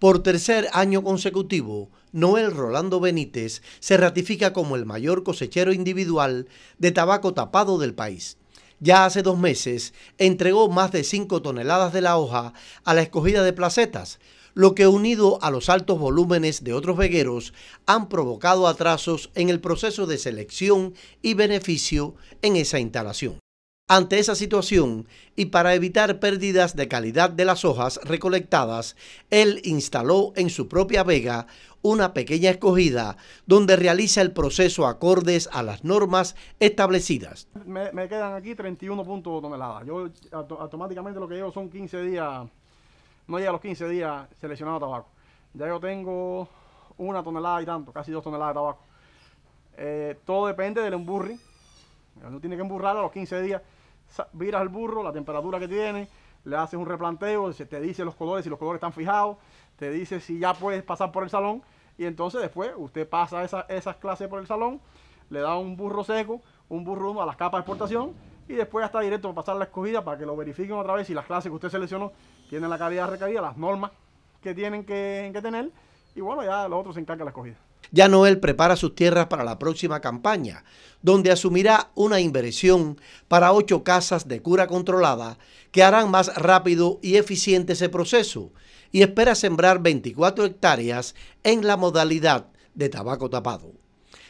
Por tercer año consecutivo, Noel Rolando Benítez se ratifica como el mayor cosechero individual de tabaco tapado del país. Ya hace dos meses entregó más de 5 toneladas de la hoja a la escogida de placetas, lo que unido a los altos volúmenes de otros vegueros han provocado atrasos en el proceso de selección y beneficio en esa instalación. Ante esa situación y para evitar pérdidas de calidad de las hojas recolectadas, él instaló en su propia vega una pequeña escogida donde realiza el proceso acordes a las normas establecidas. Me, quedan aquí 31.2 toneladas. Yo automáticamente lo que llevo son 15 días, no llega a los 15 días seleccionado tabaco. Ya yo tengo una tonelada y tanto, casi dos toneladas de tabaco. Eh, todo depende del emburri. Uno tiene que emburrar a los 15 días viras al burro, la temperatura que tiene, le haces un replanteo, te dice los colores, si los colores están fijados, te dice si ya puedes pasar por el salón. Y entonces después usted pasa esas clases por el salón, le da un burro seco, un burro a las capas de exportación y después hasta directo para pasar la escogida para que lo verifiquen otra vez si las clases que usted seleccionó tienen la calidad requerida, las normas que tienen que, tener. Y bueno, ya los otros se encargan de la escogida. Ya Noel prepara sus tierras para la próxima campaña, donde asumirá una inversión para ocho casas de cura controlada que harán más rápido y eficiente ese proceso y espera sembrar 24 hectáreas en la modalidad de tabaco tapado.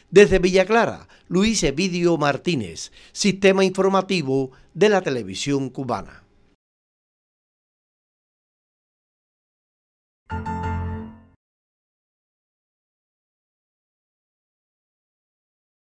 Desde Villa Clara, Luis Evidio Martínez, Sistema Informativo de la Televisión Cubana.